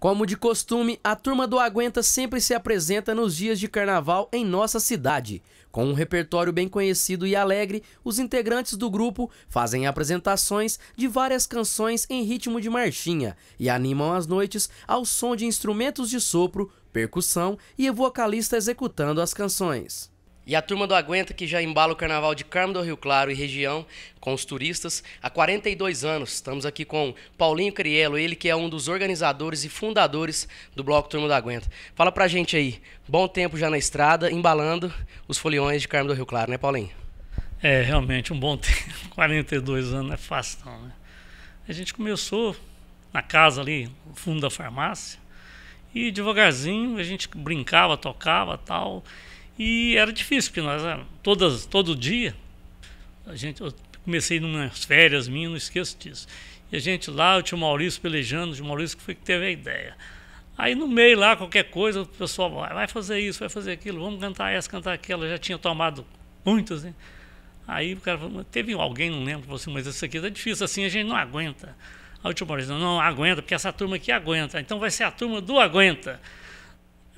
Como de costume, a turma do Aguenta sempre se apresenta nos dias de carnaval em nossa cidade. Com um repertório bem conhecido e alegre, os integrantes do grupo fazem apresentações de várias canções em ritmo de marchinha e animam as noites ao som de instrumentos de sopro, percussão e vocalista executando as canções. E a turma do Aguenta, que já embala o carnaval de Carmo do Rio Claro e região com os turistas há 42 anos. Estamos aqui com Paulinho Criello, ele que é um dos organizadores e fundadores do Bloco Turma do Aguenta. Fala pra gente aí, bom tempo já na estrada, embalando os foliões de Carmo do Rio Claro, né, Paulinho? É, realmente um bom tempo. 42 anos não é fácil, não, né? A gente começou na casa ali, no fundo da farmácia, e devagarzinho a gente brincava, tocava tal. E era difícil, porque nós, ah, todas, todo dia, a gente, eu comecei numas férias minhas, não esqueço disso. E a gente lá, eu tinha o Maurício pelejando, o Maurício que foi que teve a ideia. Aí no meio lá, qualquer coisa, o pessoal vai fazer isso, vai fazer aquilo, vamos cantar essa, cantar aquela. Eu já tinha tomado muitas, né? Aí o cara falou, teve alguém, não lembro, assim, mas isso aqui tá difícil, assim a gente não aguenta. Aí o tio Maurício, não, não aguenta, porque essa turma aqui aguenta. Então vai ser a turma do aguenta.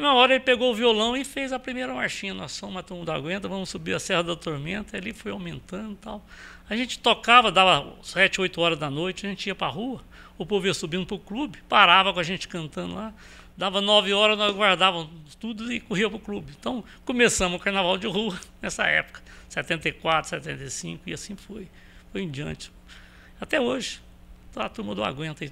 Na hora ele pegou o violão e fez a primeira marchinha. Nós somos a turma da Aguenta, vamos subir a Serra da Tormenta. ali foi aumentando e tal. A gente tocava, dava sete, oito horas da noite, a gente ia para a rua, o povo ia subindo para o clube, parava com a gente cantando lá. Dava nove horas, nós guardávamos tudo e corria para o clube. Então, começamos o carnaval de rua nessa época, 74, 75, e assim foi. Foi em diante. Até hoje, tá, a turma do Aguenta.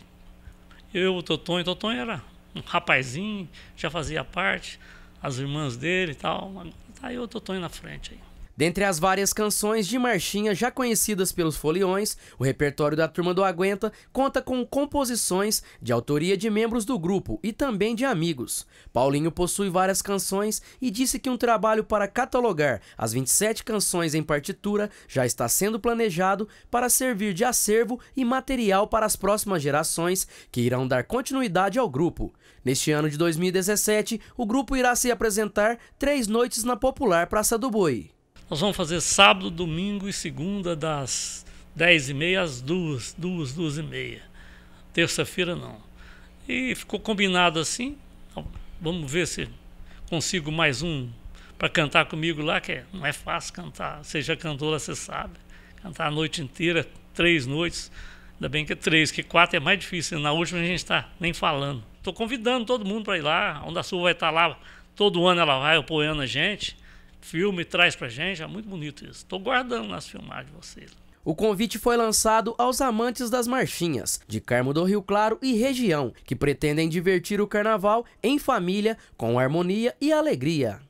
Eu, o Totonho, o Totonho era um rapazinho, já fazia parte, as irmãs dele e tal. Tá aí tô indo na frente aí. Dentre as várias canções de marchinha já conhecidas pelos foliões, o repertório da Turma do Aguenta conta com composições de autoria de membros do grupo e também de amigos. Paulinho possui várias canções e disse que um trabalho para catalogar as 27 canções em partitura já está sendo planejado para servir de acervo e material para as próximas gerações que irão dar continuidade ao grupo. Neste ano de 2017, o grupo irá se apresentar três noites na popular Praça do Boi. Nós vamos fazer sábado, domingo e segunda das 10h30 às 2, duas, 2 e meia. Terça-feira não. E ficou combinado assim. Vamos ver se consigo mais um para cantar comigo lá, que não é fácil cantar. Você já cantou lá, você sabe. Cantar a noite inteira, três noites. Ainda bem que é três, que quatro é mais difícil. Na última a gente está nem falando. Estou convidando todo mundo para ir lá. A Onda Sul vai estar tá lá. Todo ano ela vai apoiando a gente filme traz pra gente, é muito bonito isso. Estou guardando nas filmagens de vocês. O convite foi lançado aos amantes das marchinhas, de Carmo do Rio Claro e região, que pretendem divertir o carnaval em família, com harmonia e alegria.